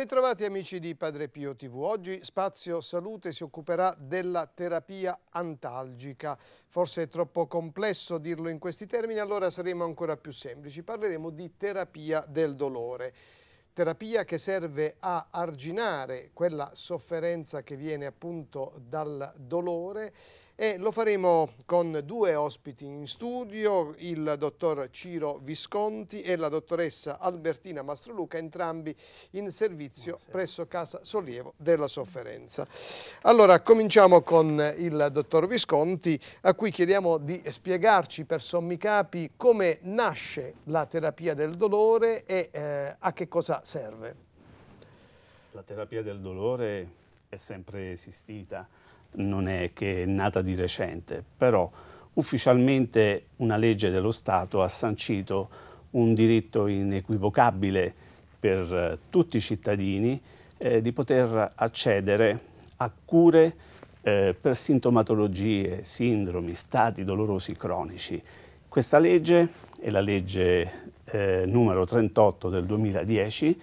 ritrovati amici di Padre Pio TV. Oggi Spazio Salute si occuperà della terapia antalgica. Forse è troppo complesso dirlo in questi termini, allora saremo ancora più semplici. Parleremo di terapia del dolore. Terapia che serve a arginare quella sofferenza che viene appunto dal dolore e lo faremo con due ospiti in studio, il dottor Ciro Visconti e la dottoressa Albertina Mastroluca, entrambi in servizio Buonasera. presso Casa Sollievo della Sofferenza. Allora, cominciamo con il dottor Visconti, a cui chiediamo di spiegarci per sommi capi come nasce la terapia del dolore e eh, a che cosa serve. La terapia del dolore è sempre esistita non è che è nata di recente, però ufficialmente una legge dello Stato ha sancito un diritto inequivocabile per eh, tutti i cittadini eh, di poter accedere a cure eh, per sintomatologie, sindromi, stati dolorosi cronici. Questa legge è la legge eh, numero 38 del 2010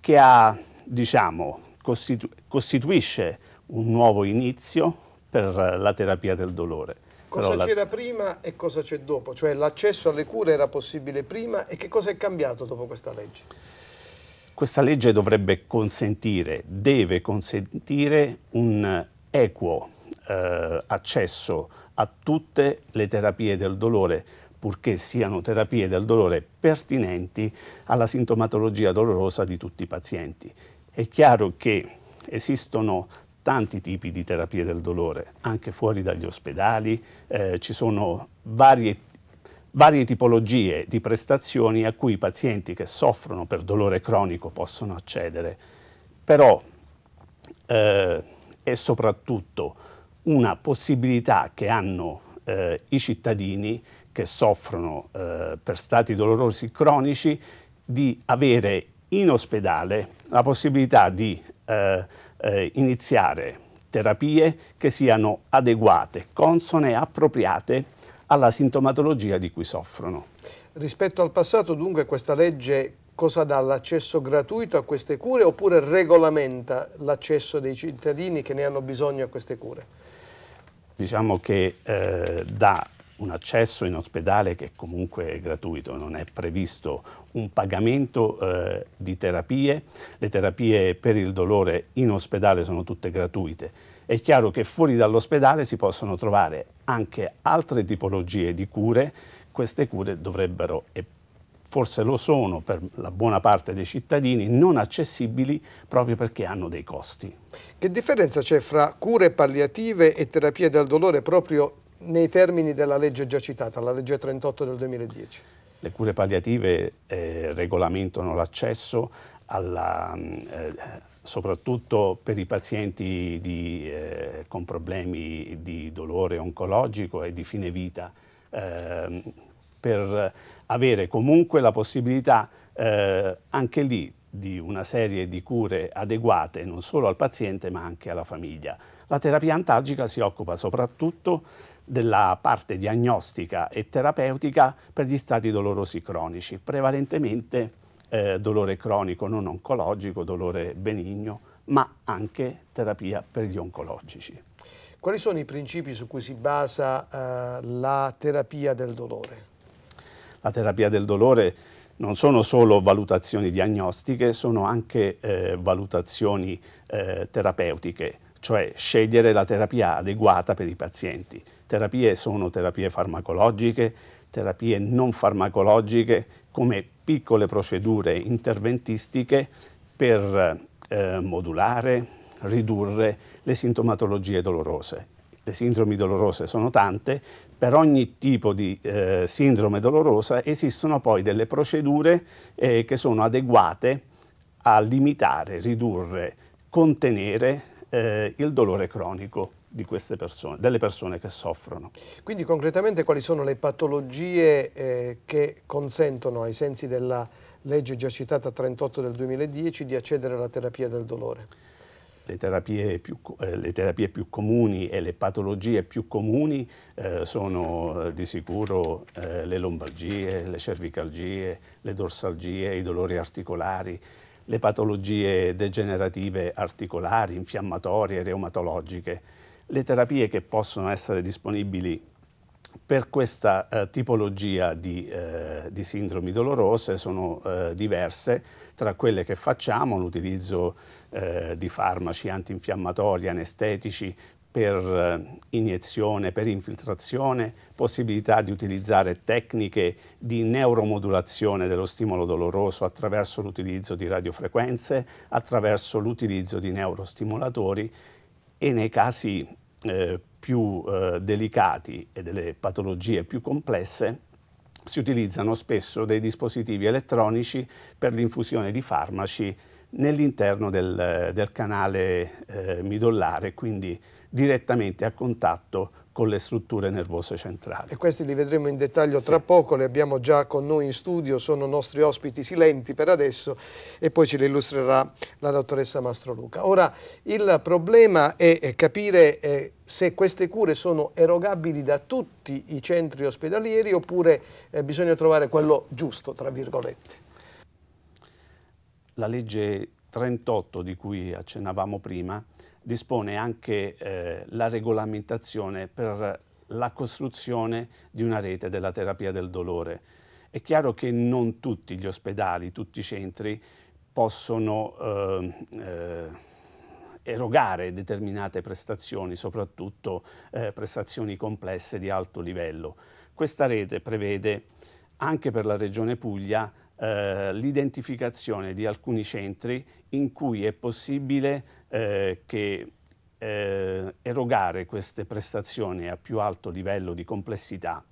che ha, diciamo, costitu costituisce un nuovo inizio per la terapia del dolore. Cosa la... c'era prima e cosa c'è dopo? Cioè l'accesso alle cure era possibile prima e che cosa è cambiato dopo questa legge? Questa legge dovrebbe consentire, deve consentire un equo eh, accesso a tutte le terapie del dolore, purché siano terapie del dolore pertinenti alla sintomatologia dolorosa di tutti i pazienti. È chiaro che esistono tanti tipi di terapie del dolore, anche fuori dagli ospedali, eh, ci sono varie, varie tipologie di prestazioni a cui i pazienti che soffrono per dolore cronico possono accedere. Però eh, è soprattutto una possibilità che hanno eh, i cittadini che soffrono eh, per stati dolorosi cronici di avere in ospedale la possibilità di eh, eh, iniziare terapie che siano adeguate, consone, e appropriate alla sintomatologia di cui soffrono. Rispetto al passato dunque questa legge cosa dà l'accesso gratuito a queste cure oppure regolamenta l'accesso dei cittadini che ne hanno bisogno a queste cure? Diciamo che eh, dà un accesso in ospedale che comunque è gratuito, non è previsto un pagamento eh, di terapie, le terapie per il dolore in ospedale sono tutte gratuite. È chiaro che fuori dall'ospedale si possono trovare anche altre tipologie di cure, queste cure dovrebbero e forse lo sono per la buona parte dei cittadini, non accessibili proprio perché hanno dei costi. Che differenza c'è fra cure palliative e terapie del dolore proprio nei termini della legge già citata, la legge 38 del 2010. Le cure palliative eh, regolamentano l'accesso alla, mm, eh, soprattutto per i pazienti di, eh, con problemi di dolore oncologico e di fine vita, ehm, per avere comunque la possibilità eh, anche lì di una serie di cure adeguate non solo al paziente ma anche alla famiglia. La terapia antalgica si occupa soprattutto della parte diagnostica e terapeutica per gli stati dolorosi cronici, prevalentemente eh, dolore cronico non oncologico, dolore benigno, ma anche terapia per gli oncologici. Quali sono i principi su cui si basa eh, la terapia del dolore? La terapia del dolore non sono solo valutazioni diagnostiche, sono anche eh, valutazioni eh, terapeutiche, cioè scegliere la terapia adeguata per i pazienti terapie sono terapie farmacologiche, terapie non farmacologiche, come piccole procedure interventistiche per eh, modulare, ridurre le sintomatologie dolorose. Le sindromi dolorose sono tante, per ogni tipo di eh, sindrome dolorosa esistono poi delle procedure eh, che sono adeguate a limitare, ridurre, contenere eh, il dolore cronico di queste persone, delle persone che soffrono. Quindi concretamente quali sono le patologie eh, che consentono ai sensi della legge già citata 38 del 2010 di accedere alla terapia del dolore? Le terapie, più, eh, le terapie più, comuni e le patologie più comuni eh, sono eh, di sicuro eh, le lombalgie, le cervicalgie, le dorsalgie, i dolori articolari, le patologie degenerative articolari, infiammatorie, reumatologiche le terapie che possono essere disponibili per questa eh, tipologia di, eh, di, sindromi dolorose sono eh, diverse tra quelle che facciamo, l'utilizzo eh, di farmaci antinfiammatori, anestetici per eh, iniezione, per infiltrazione, possibilità di utilizzare tecniche di neuromodulazione dello stimolo doloroso attraverso l'utilizzo di radiofrequenze, attraverso l'utilizzo di neurostimolatori e nei casi eh, più eh, delicati e delle patologie più complesse si utilizzano spesso dei dispositivi elettronici per l'infusione di farmaci nell'interno del, del, canale eh, midollare, quindi direttamente a contatto con le strutture nervose centrali. E questi li vedremo in dettaglio tra sì. poco, li abbiamo già con noi in studio, sono nostri ospiti silenti per adesso e poi ce li illustrerà la dottoressa Mastro Luca. Ora, il problema è capire eh, se queste cure sono erogabili da tutti i centri ospedalieri oppure eh, bisogna trovare quello giusto, tra virgolette. La legge 38 di cui accennavamo prima dispone anche eh, la regolamentazione per la costruzione di una rete della terapia del dolore. È chiaro che non tutti gli ospedali, tutti i centri possono eh, eh, erogare determinate prestazioni, soprattutto eh, prestazioni complesse di alto livello. Questa rete prevede anche per la Regione Puglia eh, l'identificazione di alcuni centri in cui è possibile eh, che, eh, erogare queste prestazioni a più alto livello di complessità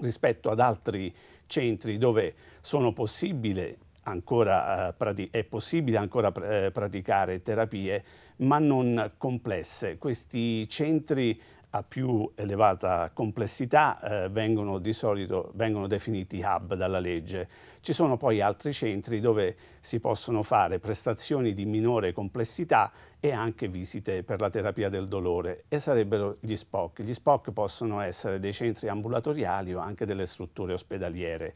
rispetto ad altri centri dove possibile ancora, eh, è possibile ancora eh, praticare terapie ma non complesse. Questi centri a più elevata complessità eh, vengono di solito vengono definiti hub dalla legge. Ci sono poi altri centri dove si possono fare prestazioni di minore complessità e anche visite per la terapia del dolore e sarebbero gli SPOC. Gli SPOC possono essere dei centri ambulatoriali o anche delle strutture ospedaliere.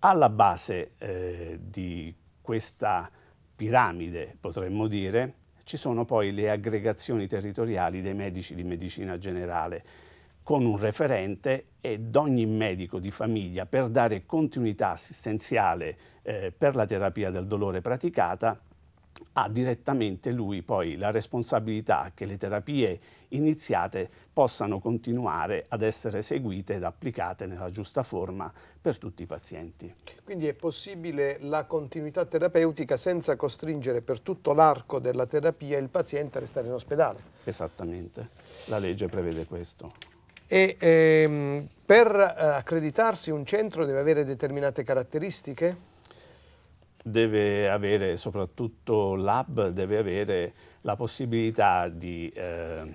Alla base eh, di questa piramide, potremmo dire, ci sono poi le aggregazioni territoriali dei medici di medicina generale con un referente ed ogni medico di famiglia per dare continuità assistenziale eh, per la terapia del dolore praticata ha direttamente lui poi la responsabilità che le terapie iniziate possano continuare ad essere seguite ed applicate nella giusta forma per tutti i pazienti. Quindi è possibile la continuità terapeutica senza costringere per tutto l'arco della terapia il paziente a restare in ospedale? Esattamente, la legge prevede questo. E ehm, per eh, accreditarsi un centro deve avere determinate caratteristiche? deve avere, soprattutto l'hub, deve avere la possibilità di eh,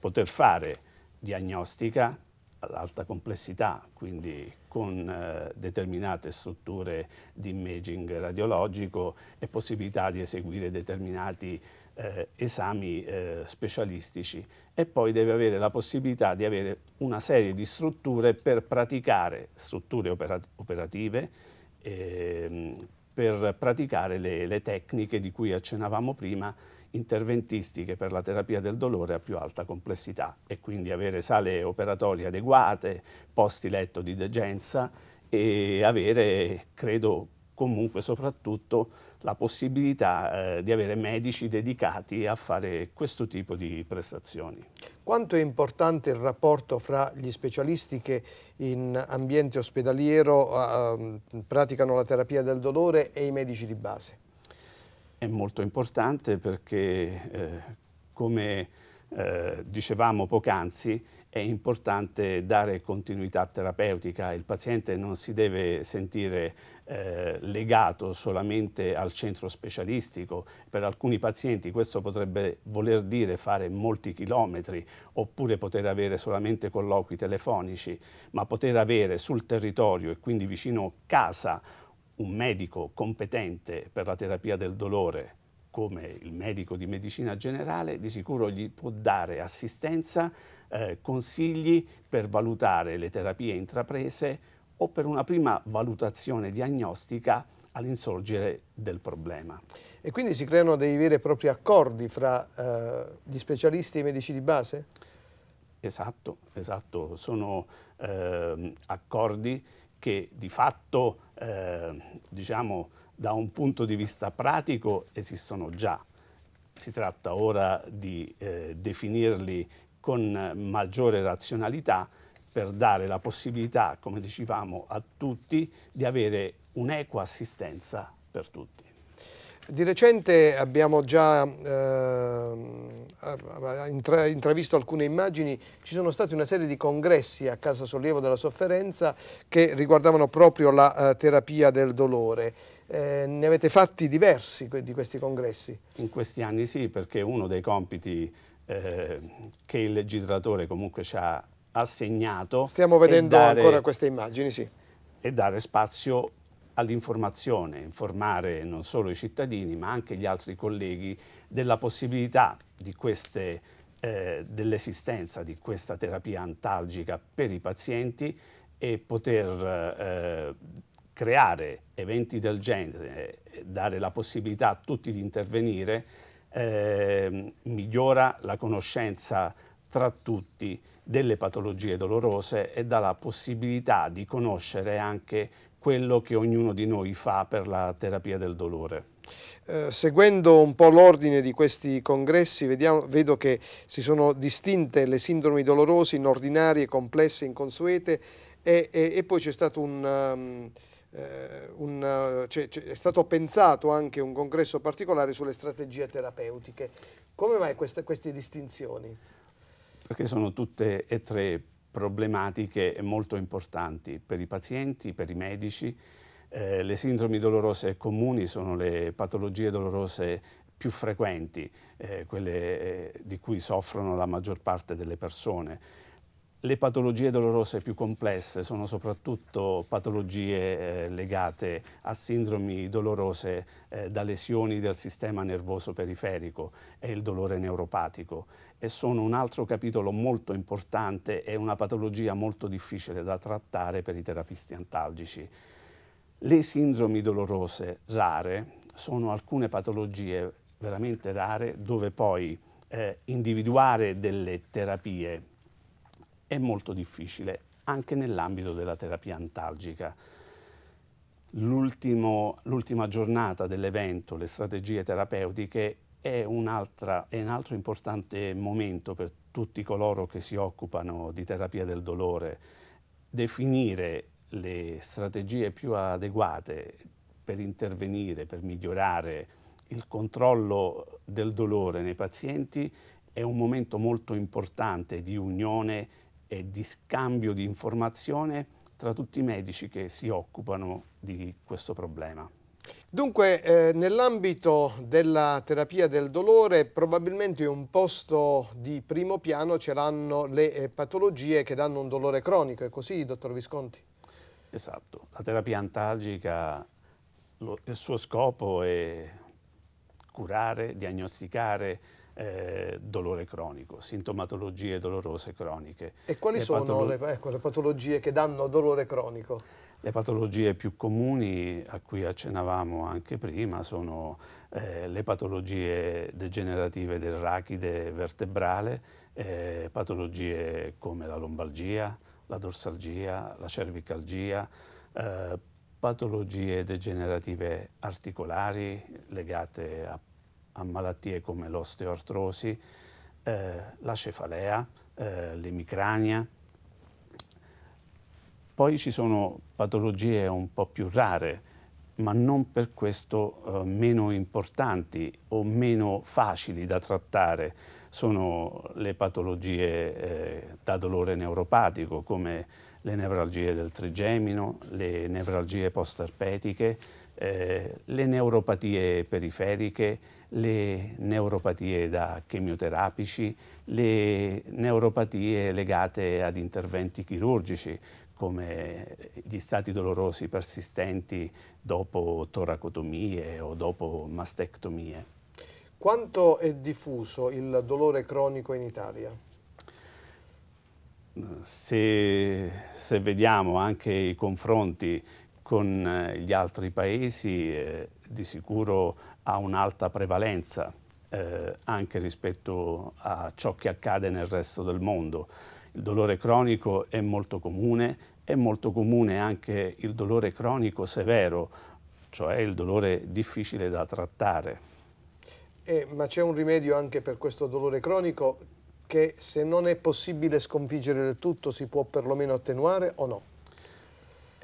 poter fare diagnostica ad alta complessità, quindi con eh, determinate strutture di imaging radiologico e possibilità di eseguire determinati eh, esami eh, specialistici e poi deve avere la possibilità di avere una serie di strutture per praticare strutture operative, ehm, per praticare le, le tecniche di cui accennavamo prima, interventistiche per la terapia del dolore a più alta complessità e quindi avere sale operatorie adeguate, posti letto di degenza e avere, credo comunque soprattutto, la possibilità eh, di avere medici dedicati a fare questo tipo di prestazioni. Quanto è importante il rapporto fra gli specialisti che in ambiente ospedaliero eh, praticano la terapia del dolore e i medici di base? È molto importante perché, eh, come eh, dicevamo poc'anzi, è importante dare continuità terapeutica, il paziente non si deve sentire eh, legato solamente al centro specialistico, per alcuni pazienti questo potrebbe voler dire fare molti chilometri oppure poter avere solamente colloqui telefonici, ma poter avere sul territorio e quindi vicino casa un medico competente per la terapia del dolore come il medico di medicina generale di sicuro gli può dare assistenza eh, consigli per valutare le terapie intraprese o per una prima valutazione diagnostica all'insorgere del problema. E quindi si creano dei veri e propri accordi fra eh, gli specialisti e i medici di base? Esatto, esatto. sono eh, accordi che di fatto, eh, diciamo, da un punto di vista pratico esistono già. Si tratta ora di eh, definirli con eh, maggiore razionalità per dare la possibilità, come dicevamo, a tutti di avere un'equa assistenza per tutti. Di recente abbiamo già eh, intravisto alcune immagini, ci sono stati una serie di congressi a Casa Sollievo della Sofferenza che riguardavano proprio la eh, terapia del dolore. Eh, ne avete fatti diversi di questi congressi? In questi anni sì, perché uno dei compiti Ehm, che il legislatore comunque ci ha assegnato. Stiamo vedendo dare, ancora queste immagini, sì. E dare spazio all'informazione, informare non solo i cittadini ma anche gli altri colleghi della possibilità eh, dell'esistenza di questa terapia antalgica per i pazienti e poter eh, creare eventi del genere, dare la possibilità a tutti di intervenire Ehm, migliora la conoscenza tra tutti delle patologie dolorose e dà la possibilità di conoscere anche quello che ognuno di noi fa per la terapia del dolore. Eh, seguendo un po' l'ordine di questi congressi vediamo, vedo che si sono distinte le sindromi dolorose in ordinarie, complesse, inconsuete e, e, e poi c'è stato un... Um, eh, un, eh, cioè, cioè, è stato pensato anche un congresso particolare sulle strategie terapeutiche. Come mai queste, queste distinzioni? Perché sono tutte e tre problematiche molto importanti per i pazienti, per i medici. Eh, le sindromi dolorose comuni sono le patologie dolorose più frequenti, eh, quelle eh, di cui soffrono la maggior parte delle persone le patologie dolorose più complesse sono soprattutto patologie eh, legate a sindromi dolorose eh, da lesioni del sistema nervoso periferico e il dolore neuropatico e sono un altro capitolo molto importante e una patologia molto difficile da trattare per i terapisti antalgici. Le sindromi dolorose rare sono alcune patologie veramente rare dove poi eh, individuare delle terapie è molto difficile, anche nell'ambito della terapia antalgica. l'ultima giornata dell'evento, le strategie terapeutiche, è un, è un altro importante momento per tutti coloro che si occupano di terapia del dolore. Definire le strategie più adeguate per intervenire, per migliorare il controllo del dolore nei pazienti è un momento molto importante di unione e di scambio di informazione tra tutti i medici che si occupano di questo problema. Dunque, eh, nell'ambito della terapia del dolore, probabilmente un posto di primo piano ce l'hanno le eh, patologie che danno un dolore cronico, è così, dottor Visconti? Esatto, la terapia antalgica, lo, il suo scopo è curare, diagnosticare, eh, dolore cronico, sintomatologie dolorose croniche. E quali le sono patolo le, ecco, le, patologie che danno dolore cronico? Le patologie più comuni a cui accennavamo anche prima sono eh, le patologie degenerative del rachide vertebrale, eh, patologie come la lombalgia, la dorsalgia, la cervicalgia, eh, patologie degenerative articolari legate a a malattie come l'osteoartrosi, eh, la cefalea, eh, l'emicrania. Poi ci sono patologie un po' più rare, ma non per questo eh, meno importanti o meno facili da trattare. Sono le patologie eh, da dolore neuropatico, come le nevralgie del trigemino, le nevralgie postarpetiche, eh, le neuropatie periferiche, le neuropatie da chemioterapici, le neuropatie legate ad interventi chirurgici come gli stati dolorosi persistenti dopo toracotomie o dopo mastectomie. Quanto è diffuso il dolore cronico in Italia? Se, se, vediamo anche i confronti con eh, gli altri paesi eh, di sicuro ha un'alta prevalenza eh, anche rispetto a ciò che accade nel resto del mondo. Il dolore cronico è molto comune, è molto comune anche il dolore cronico severo, cioè il dolore difficile da trattare. Eh, ma c'è un rimedio anche per questo dolore cronico che se non è possibile sconfiggere del tutto si può perlomeno attenuare o no?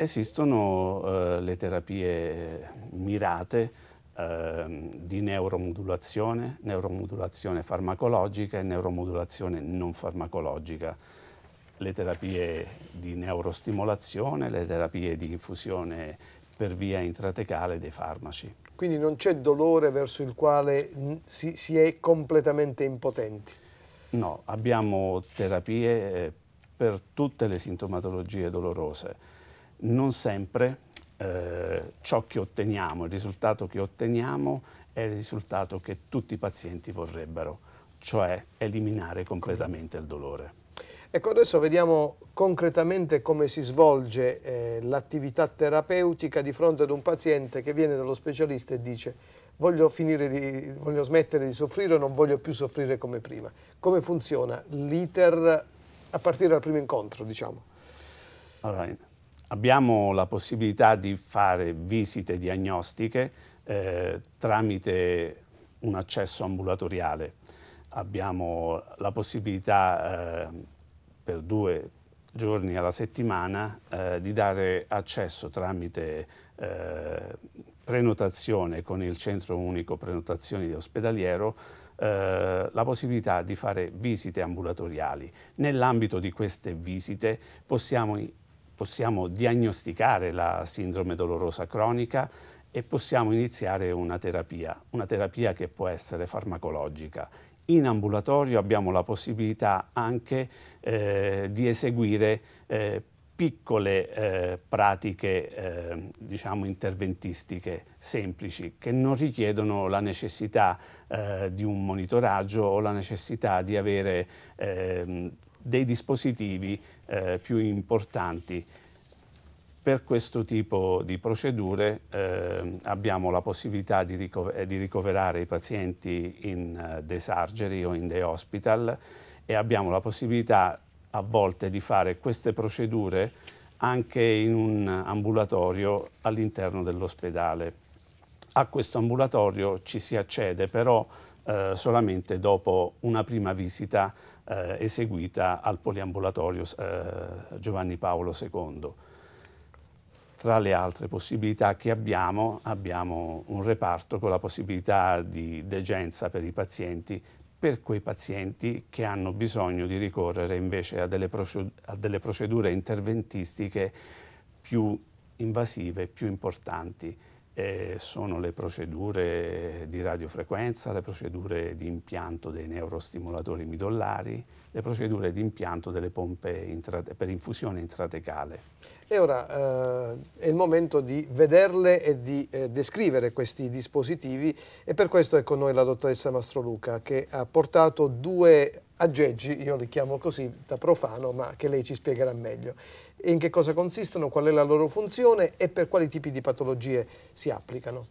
Esistono eh, le terapie eh, mirate ehm, di neuromodulazione, neuromodulazione farmacologica e neuromodulazione non farmacologica, le terapie di neurostimolazione, le terapie di infusione per via intratecale dei farmaci. Quindi non c'è dolore verso il quale si, si, è completamente impotenti? No, abbiamo terapie eh, per tutte le sintomatologie dolorose non sempre eh, ciò che otteniamo, il risultato che otteniamo è il risultato che tutti i pazienti vorrebbero, cioè eliminare completamente il dolore. Ecco, adesso vediamo concretamente come si svolge eh, l'attività terapeutica di fronte ad un paziente che viene dallo specialista e dice voglio, di, voglio smettere di soffrire o non voglio più soffrire come prima. Come funziona l'iter a partire dal primo incontro, diciamo? Allora, Abbiamo la possibilità di fare visite diagnostiche eh, tramite un accesso ambulatoriale. Abbiamo la possibilità eh, per due giorni alla settimana eh, di dare accesso tramite eh, prenotazione con il Centro Unico Prenotazioni Ospedaliero eh, la possibilità di fare visite ambulatoriali. Nell'ambito di queste visite possiamo possiamo diagnosticare la sindrome dolorosa cronica e possiamo iniziare una terapia, una terapia che può essere farmacologica. In ambulatorio abbiamo la possibilità anche eh, di eseguire eh, piccole eh, pratiche eh, diciamo interventistiche semplici che non richiedono la necessità eh, di un monitoraggio o la necessità di avere ehm, dei dispositivi eh, più importanti. Per questo tipo di procedure eh, abbiamo la possibilità di, ricover eh, di, ricoverare i pazienti in uh, eh, surgery o in day hospital e abbiamo la possibilità a volte di fare queste procedure anche in un ambulatorio all'interno dell'ospedale. A questo ambulatorio ci si accede però eh, solamente dopo una prima visita eh, eseguita al poliambulatorio eh, Giovanni Paolo II. Tra le altre possibilità che abbiamo, abbiamo un reparto con la possibilità di degenza per i pazienti, per quei pazienti che hanno bisogno di ricorrere invece a delle, a delle procedure interventistiche più invasive, più importanti eh, sono le procedure di radiofrequenza, le procedure di impianto dei neurostimolatori midollari, le procedure di impianto delle pompe per infusione intratecale. E ora eh, è il momento di vederle e di eh, descrivere questi dispositivi e per questo è con noi la dottoressa Mastroluca che ha portato due aggeggi, io li chiamo così da profano, ma che lei ci spiegherà meglio. In che cosa consistono, qual è la loro funzione e per quali tipi di patologie si applicano?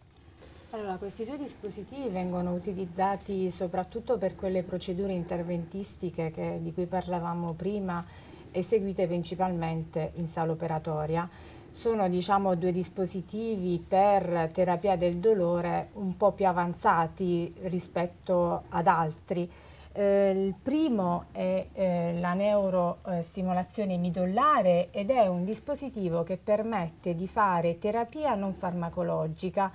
Allora, questi due dispositivi vengono utilizzati soprattutto per quelle procedure interventistiche che, di cui parlavamo prima eseguite principalmente in sala operatoria. Sono diciamo, due dispositivi per terapia del dolore un po' più avanzati rispetto ad altri. Eh, il primo è eh, la neurostimolazione midollare ed è un dispositivo che permette di fare terapia non farmacologica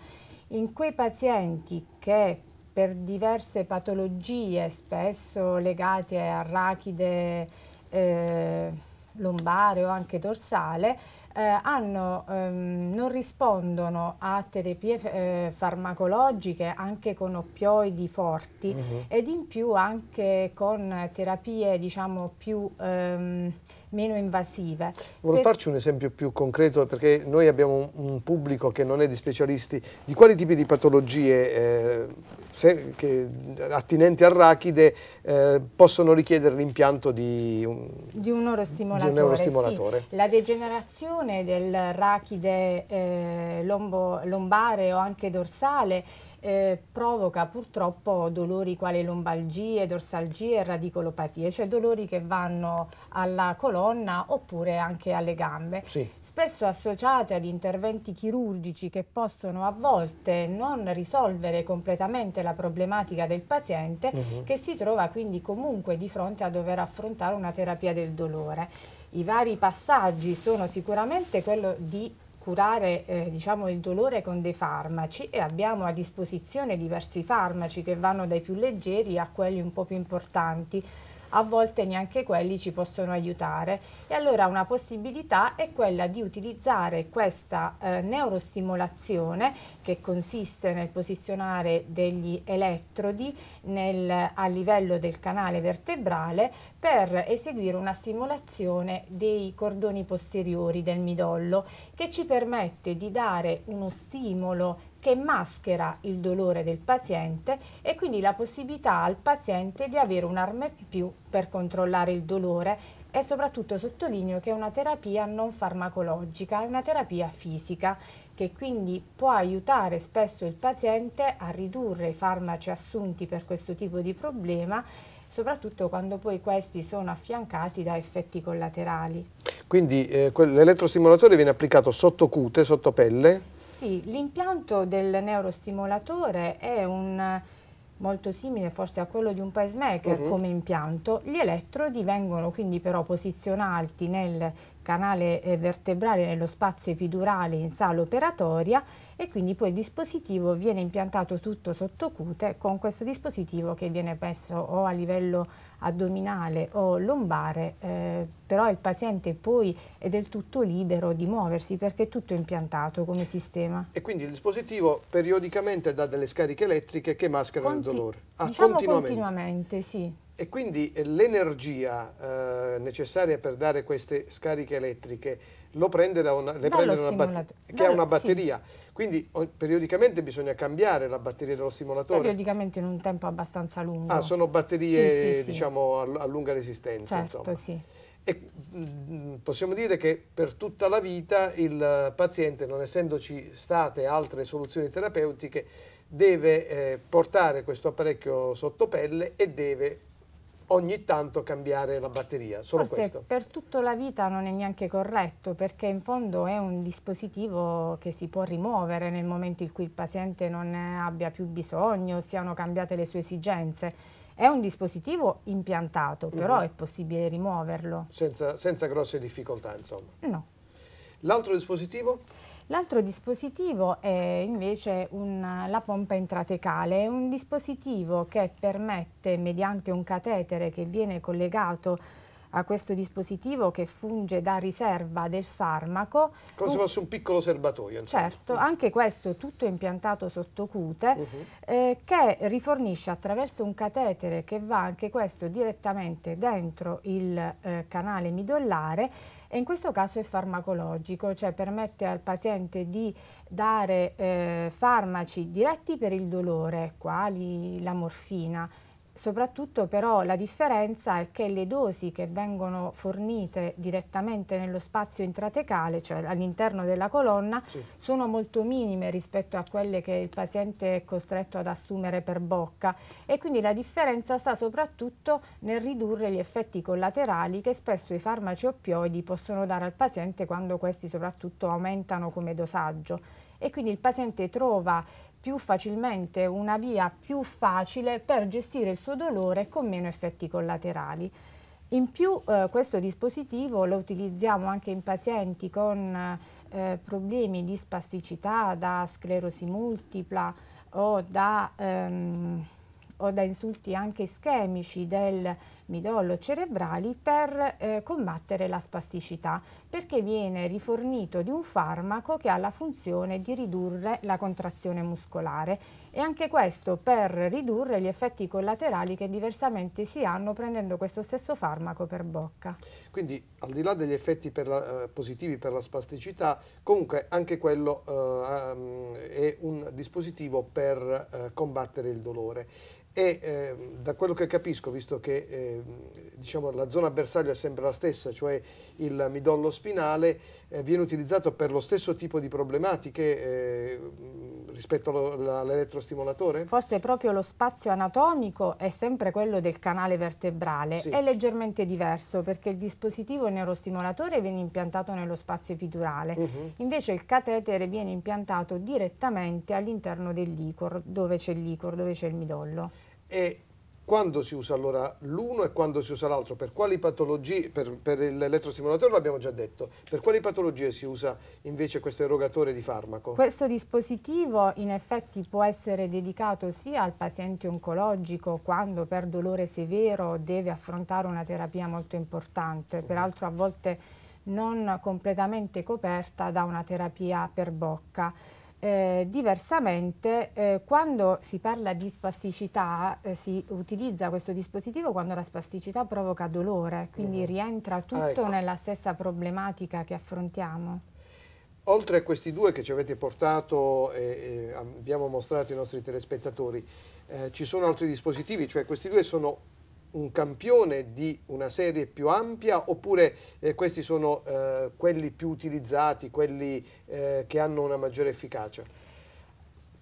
in quei pazienti che per diverse patologie, spesso legate a rachide eh, lombare o anche dorsale, eh, hanno, ehm, non rispondono a terapie eh, farmacologiche anche con oppioidi forti uh mhm. -huh. ed in più anche con terapie diciamo più ehm, meno invasive. Volevo per... farci un esempio più concreto perché noi abbiamo un, pubblico che non è di specialisti. Di quali tipi di patologie eh, se, che, attinenti arachide eh, possono richiedere l'impianto di un, di un neurostimolatore? Di un neurostimolatore. Sì. La degenerazione del rachide eh, lombo, lombare o anche dorsale eh, provoca purtroppo dolori quali lombalgie, dorsalgie e radicolopatie, cioè dolori che vanno alla colonna oppure anche alle gambe, sì. spesso associate ad interventi chirurgici che possono a volte non risolvere completamente la problematica del paziente uh mm-hmm. -huh. che si trova quindi comunque di fronte a dover affrontare una terapia del dolore. I vari passaggi sono sicuramente quello di curare eh, diciamo, il dolore con dei farmaci e abbiamo a disposizione diversi farmaci che vanno dai più leggeri a quelli un po' più importanti a volte neanche quelli ci possono aiutare e allora una possibilità è quella di utilizzare questa eh, neurostimolazione che consiste nel posizionare degli elettrodi nel, a livello del canale vertebrale per eseguire una stimolazione dei cordoni posteriori del midollo che ci permette di dare uno stimolo che maschera il dolore del paziente e quindi la possibilità al paziente di avere un'arma in più per controllare il dolore e soprattutto sottolineo che è una terapia non farmacologica, è una terapia fisica che quindi può aiutare spesso il paziente a ridurre i farmaci assunti per questo tipo di problema, soprattutto quando poi questi sono affiancati da effetti collaterali. Quindi eh, l'elettrostimolatore viene applicato sotto cute, sotto pelle? Sì, l'impianto del neurostimolatore è un molto simile forse a quello di un pacemaker uh mhm. -huh. come impianto. Gli elettrodi vengono quindi però posizionati nel canale eh, vertebrale, nello spazio epidurale in sala operatoria e quindi poi il dispositivo viene impiantato tutto sotto cute con questo dispositivo che viene messo o a livello addominale o lombare, eh, però il paziente poi è del tutto libero di muoversi perché è tutto impiantato come sistema. E quindi il dispositivo periodicamente dà delle scariche elettriche che mascherano Conti il dolore? Ah, diciamo continuamente. continuamente, sì. E quindi eh, l'energia eh, necessaria per dare queste scariche elettriche lo prende da una, le prende una batter- che ha una batteria. Sì. Quindi o, periodicamente bisogna cambiare la batteria dello stimolatore. Periodicamente in un tempo abbastanza lungo. Ah, sono batterie sì, sì, diciamo a, a, lunga resistenza. Certo, e, mh, mm, possiamo dire che per tutta la vita il paziente, non essendoci state altre soluzioni terapeutiche, deve eh, portare questo apparecchio sotto pelle e deve ogni tanto cambiare la batteria, solo Forse questo. per tutta la vita non è neanche corretto perché in fondo è un dispositivo che si può rimuovere nel momento in cui il paziente non abbia più bisogno, siano cambiate le sue esigenze. È un dispositivo impiantato, mhm. però mm. è possibile rimuoverlo. Senza, senza grosse difficoltà, insomma. No. L'altro dispositivo? L'altro dispositivo è invece un, la pompa intratecale, è un dispositivo che permette mediante un catetere che viene collegato a questo dispositivo che funge da riserva del farmaco. Come se fosse un piccolo serbatoio. Insomma. Certo, anche questo tutto impiantato sotto cute, uh mhm. -huh. eh, che rifornisce attraverso un catetere che va anche questo direttamente dentro il eh, canale midollare e in questo caso è farmacologico, cioè permette al paziente di dare eh, farmaci diretti per il dolore, quali la morfina, Soprattutto però la differenza è che le dosi che vengono fornite direttamente nello spazio intratecale, cioè all'interno della colonna, sì. sono molto minime rispetto a quelle che il paziente è costretto ad assumere per bocca e quindi la differenza sta soprattutto nel ridurre gli effetti collaterali che spesso i farmaci oppioidi possono dare al paziente quando questi soprattutto aumentano come dosaggio e quindi il paziente trova più facilmente, una via più facile per gestire il suo dolore con meno effetti collaterali. In più eh, questo dispositivo lo utilizziamo anche in pazienti con eh, problemi di spasticità da sclerosi multipla o da, ehm, o da insulti anche ischemici del midollo cerebrali per eh, combattere la spasticità perché viene rifornito di un farmaco che ha la funzione di ridurre la contrazione muscolare e anche questo per ridurre gli effetti collaterali che diversamente si hanno prendendo questo stesso farmaco per bocca. Quindi al di là degli effetti per la, eh, positivi per la spasticità, comunque anche quello eh, è un dispositivo per eh, combattere il dolore e eh, da quello che capisco, visto che eh, eh, diciamo, la zona bersaglio è sempre la stessa, cioè il midollo spinale eh, viene utilizzato per lo stesso tipo di problematiche eh, rispetto all'elettrostimolatore? Forse proprio lo spazio anatomico è sempre quello del canale vertebrale, sì. è leggermente diverso perché il dispositivo neurostimolatore viene impiantato nello spazio epidurale, uh mhm. -huh. invece il catetere viene impiantato direttamente all'interno dell'icor, dove c'è l'icor, dove c'è il midollo. E quando si usa allora l'uno e quando si usa l'altro? Per quali patologie, per, per l'elettrostimolatore l'abbiamo già detto, per quali patologie si usa invece questo erogatore di farmaco? Questo dispositivo in effetti può essere dedicato sia al paziente oncologico quando per dolore severo deve affrontare una terapia molto importante, mm-hmm. peraltro a volte non completamente coperta da una terapia per bocca eh, diversamente, eh, quando si parla di spasticità, eh, si utilizza questo dispositivo quando la spasticità provoca dolore, quindi mm. rientra tutto ah, ecco. nella stessa problematica che affrontiamo. Oltre a questi due che ci avete portato e, e abbiamo mostrato ai nostri telespettatori, eh, ci sono altri dispositivi, cioè questi due sono un campione di una serie più ampia oppure eh, questi sono eh, quelli più utilizzati, quelli eh, che hanno una maggiore efficacia?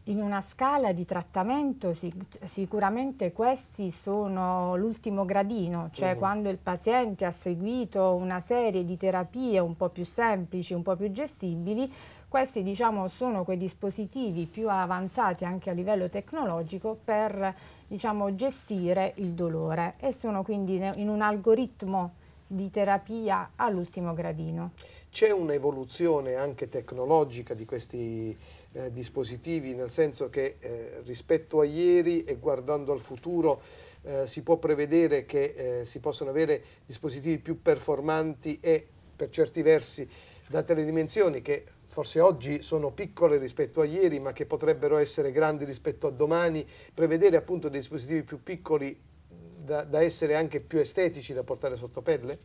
In una scala di trattamento sic sicuramente questi sono l'ultimo gradino, cioè uh mhm. -huh. quando il paziente ha seguito una serie di terapie un po' più semplici, un po' più gestibili, questi diciamo, sono quei dispositivi più avanzati anche a livello tecnologico per diciamo, gestire il dolore e sono quindi in un algoritmo di terapia all'ultimo gradino. C'è un'evoluzione anche tecnologica di questi eh, dispositivi, nel senso che eh, rispetto a ieri e guardando al futuro eh, si può prevedere che eh, si possono avere dispositivi più performanti e per certi versi da tale dimensioni che forse oggi sono piccole rispetto a ieri, ma che potrebbero essere grandi rispetto a domani, prevedere appunto dei dispositivi più piccoli da, da essere anche più estetici da portare sotto pelle?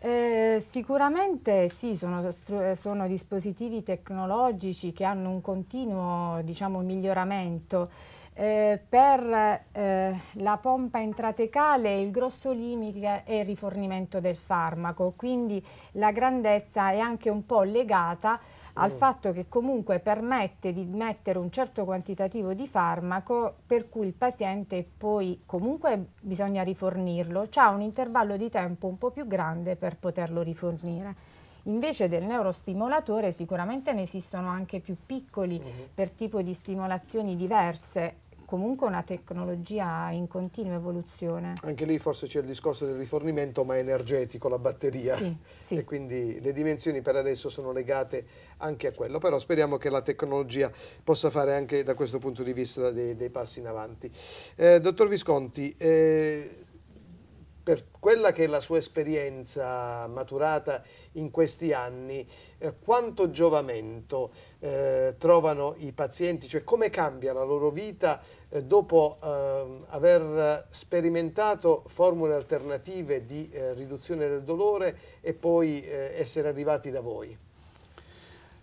Eh, sicuramente sì, sono, sono, dispositivi tecnologici che hanno un continuo diciamo, miglioramento. Eh, per eh, la pompa intratecale il grosso limite è il rifornimento del farmaco, quindi la grandezza è anche un po' legata al mm. fatto che comunque permette di mettere un certo quantitativo di farmaco per cui il paziente poi comunque bisogna rifornirlo, ha un intervallo di tempo un po' più grande per poterlo rifornire. Invece del neurostimolatore sicuramente ne esistono anche più piccoli mm -hmm. per tipo di stimolazioni diverse comunque una tecnologia in continua evoluzione. Anche lì forse c'è il discorso del rifornimento ma energetico, la batteria sì, sì. e quindi le dimensioni per adesso sono legate anche a quello, però speriamo che la tecnologia possa fare anche da questo punto di vista dei, dei passi in avanti. Eh, dottor Visconti, eh, per quella che è la sua esperienza maturata in questi anni, eh, quanto giovamento eh, trovano i pazienti, cioè come cambia la loro vita eh, dopo ehm, aver sperimentato formule alternative di eh, riduzione del dolore e poi eh, essere arrivati da voi?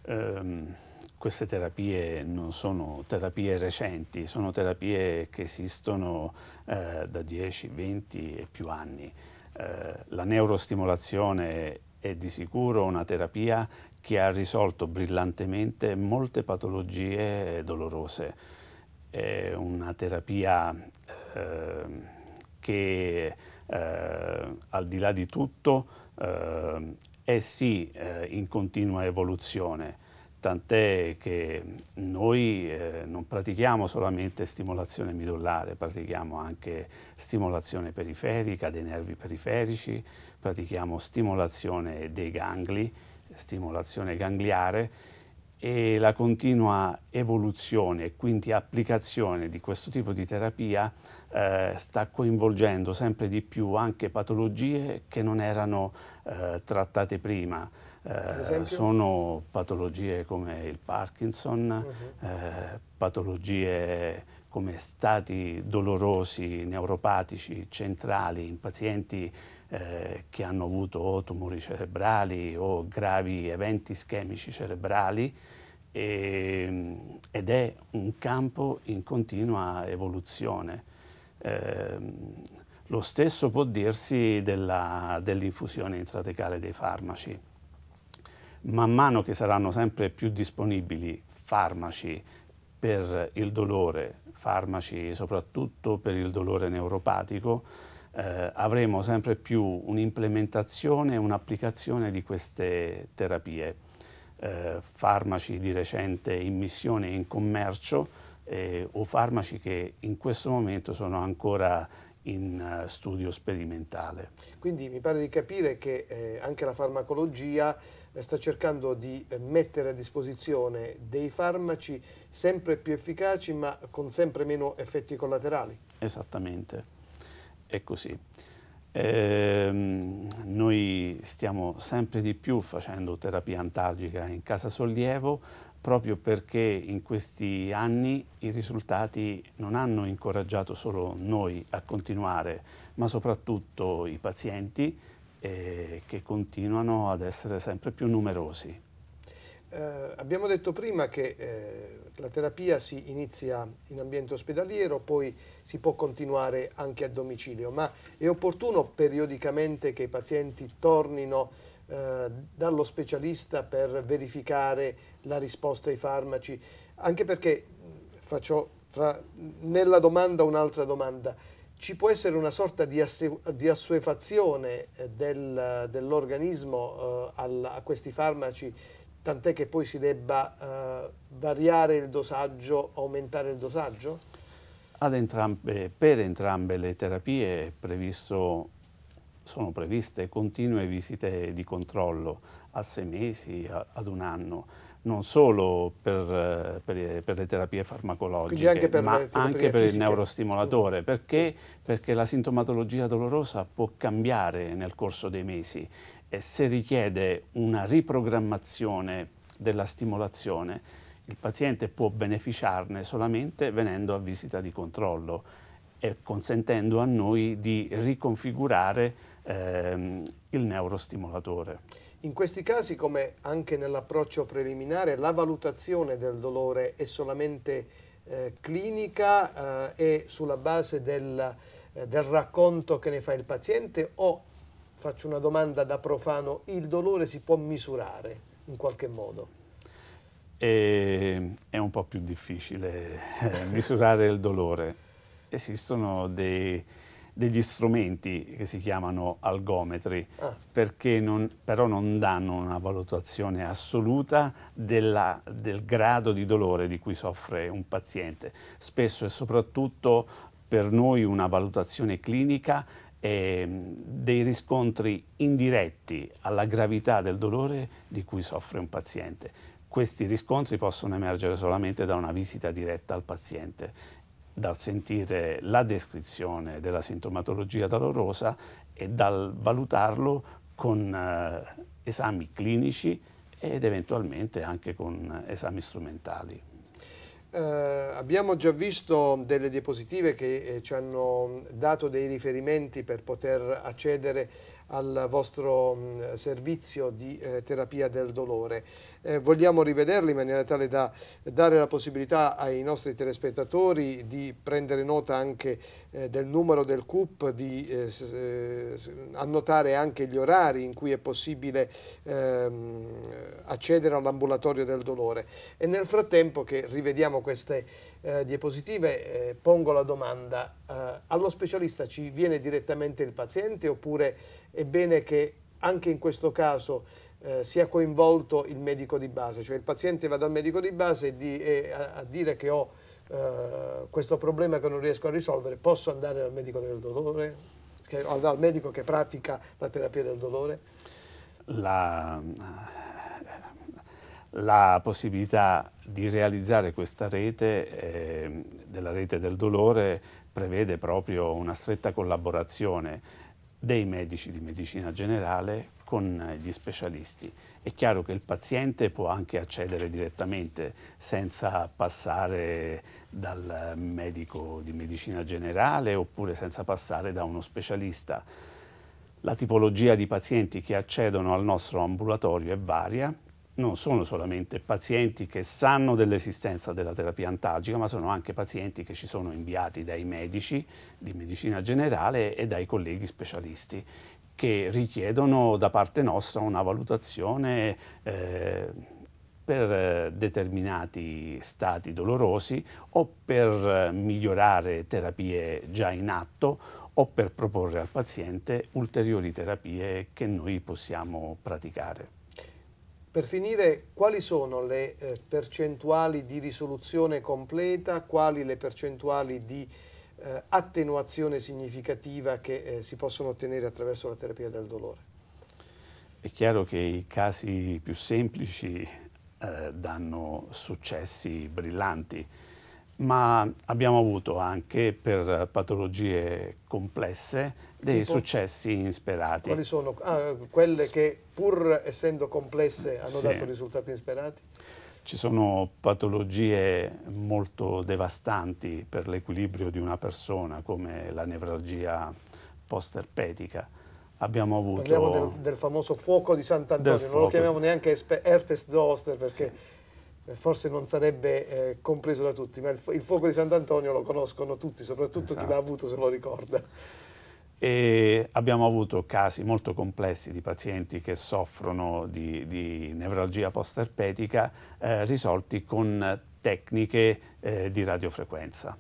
Um queste terapie non sono terapie recenti, sono terapie che esistono eh, da 10, 20 e più anni. Eh, la neurostimolazione è di sicuro una terapia che ha risolto brillantemente molte patologie dolorose. È una terapia ehm, eh, che al di là di tutto ehm, è sì eh, in continua evoluzione, tant'è che noi eh, non pratichiamo solamente stimolazione midollare, pratichiamo anche stimolazione periferica dei nervi periferici, pratichiamo stimolazione dei gangli, stimolazione gangliare e la continua evoluzione e quindi applicazione di questo tipo di terapia eh, sta coinvolgendo sempre di più anche patologie che non erano eh, trattate prima eh, sono patologie come il Parkinson, uh mhm. -huh. eh, patologie come stati dolorosi neuropatici centrali in pazienti eh, che hanno avuto o tumori cerebrali o gravi eventi ischemici cerebrali e, ehm, ed è un campo in continua evoluzione. Ehm, lo stesso può dirsi dell'infusione intratecale dei farmaci man mano che saranno sempre più disponibili farmaci per il dolore, farmaci soprattutto per il dolore neuropatico, eh, avremo sempre più un'implementazione e un'applicazione di queste terapie. Eh, farmaci di recente in missione e in commercio eh, o farmaci che in questo momento sono ancora in eh, studio sperimentale. Quindi mi pare di capire che eh, anche la farmacologia eh, sta cercando di eh, mettere a disposizione dei farmaci sempre più efficaci ma con sempre meno effetti collaterali. Esattamente, è così. Ehm, noi stiamo sempre di più facendo terapia antalgica in casa sollievo proprio perché in questi anni i risultati non hanno incoraggiato solo noi a continuare, ma soprattutto i pazienti eh, che continuano ad essere sempre più numerosi. Eh, abbiamo detto prima che eh, la terapia si inizia in ambiente ospedaliero, poi si può continuare anche a domicilio, ma è opportuno periodicamente che i pazienti tornino eh, dallo specialista per verificare la risposta ai farmaci, anche perché faccio tra, nella domanda un'altra domanda, ci può essere una sorta di, di assuefazione eh, del, dell'organismo eh, a questi farmaci, tant'è che poi si debba eh, variare il dosaggio, aumentare il dosaggio? Entrambe, per entrambe le terapie è previsto sono previste continue visite di controllo a sei mesi, a, ad un anno, non solo per, eh, per, per le terapie farmacologiche, anche per ma anche per il neurostimolatore. Mm. Perché? Perché la sintomatologia dolorosa può cambiare nel corso dei mesi e se richiede una riprogrammazione della stimolazione, il paziente può beneficiarne solamente venendo a visita di controllo e consentendo a noi di riconfigurare ehm, il neurostimolatore. In questi casi, come anche nell'approccio preliminare, la valutazione del dolore è solamente eh, clinica eh, e sulla base del, eh, del racconto che ne fa il paziente o, faccio una domanda da profano, il dolore si può misurare in qualche modo? E eh, è un po' più difficile eh, misurare il dolore. Esistono dei degli strumenti che si chiamano algometri, ah. perché non, però non danno una valutazione assoluta della, del grado di dolore di cui soffre un paziente. Spesso e soprattutto per noi una valutazione clinica è mm, dei riscontri indiretti alla gravità del dolore di cui soffre un paziente. Questi riscontri possono emergere solamente da una visita diretta al paziente dal sentire la descrizione della sintomatologia dolorosa e dal valutarlo con eh, esami clinici ed eventualmente anche con esami strumentali. Eh, abbiamo già visto delle diapositive che eh, ci hanno dato dei riferimenti per poter accedere al vostro mh, mm, servizio di eh, terapia del dolore eh, vogliamo rivederli in maniera tale da dare la possibilità ai nostri telespettatori di prendere nota anche eh, del numero del CUP, di eh, eh annotare anche gli orari in cui è possibile ehm, accedere all'ambulatorio del dolore. E nel frattempo che rivediamo queste eh, diapositive eh, pongo la domanda, allo specialista ci viene direttamente il paziente oppure è bene che anche in questo caso eh, sia coinvolto il medico di base, cioè il paziente va dal medico di base e, di, e a, a, dire che ho eh, questo problema che non riesco a risolvere, posso andare dal medico del dolore, che, dal medico che pratica la terapia del dolore? La, la possibilità di realizzare questa rete eh, della rete del dolore prevede proprio una stretta collaborazione dei medici di medicina generale con eh, gli specialisti. È chiaro che il paziente può anche accedere direttamente senza passare dal medico di medicina generale oppure senza passare da uno specialista. La tipologia di pazienti che accedono al nostro ambulatorio è varia, non sono solamente pazienti che sanno dell'esistenza della terapia antalgica, ma sono anche pazienti che ci sono inviati dai medici di medicina generale e dai colleghi specialisti che richiedono da parte nostra una valutazione eh, per eh, determinati stati dolorosi o per eh, migliorare terapie già in atto o per proporre al paziente ulteriori terapie che noi possiamo praticare. Per finire, quali sono le eh, percentuali di risoluzione completa, quali le percentuali di eh, attenuazione significativa che eh, si possono ottenere attraverso la terapia del dolore. È chiaro che i casi più semplici eh, danno successi brillanti, ma abbiamo avuto anche per patologie complesse dei tipo? successi insperati. Quali sono? Ah, quelle che pur essendo complesse hanno sì. dato risultati insperati? Ci sono patologie molto devastanti per l'equilibrio di una persona come la nevralgia posterpetica. Abbiamo avuto... Parliamo del, del famoso fuoco di Sant'Antonio, non fuoco. lo chiamiamo neanche herpes zoster perché sì. Eh, forse non sarebbe eh, compreso da tutti, ma il, il fuoco di Sant'Antonio lo conoscono tutti, soprattutto esatto. chi l'ha esatto. avuto se lo ricorda. E abbiamo avuto casi molto complessi di pazienti che soffrono di, di nevralgia post-erpetica eh, risolti con tecniche eh, di radiofrequenza.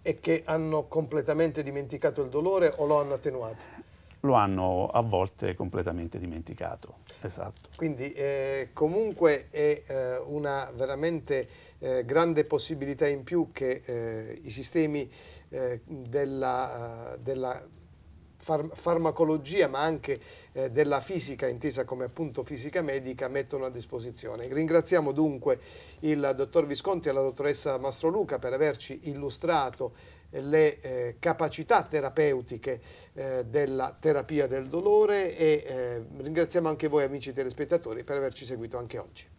E che hanno completamente dimenticato il dolore o lo hanno attenuato? Lo hanno a volte completamente dimenticato, esatto. Quindi eh, comunque è eh, una veramente eh, grande possibilità in più che eh, i sistemi eh, della, eh, della far farmacologia ma anche eh, della fisica intesa come appunto fisica medica mettono a disposizione. Ringraziamo dunque il dottor Visconti e la dottoressa Mastro Luca per averci illustrato eh, le eh, capacità terapeutiche eh, della terapia del dolore e eh, ringraziamo anche voi amici telespettatori per averci seguito anche oggi.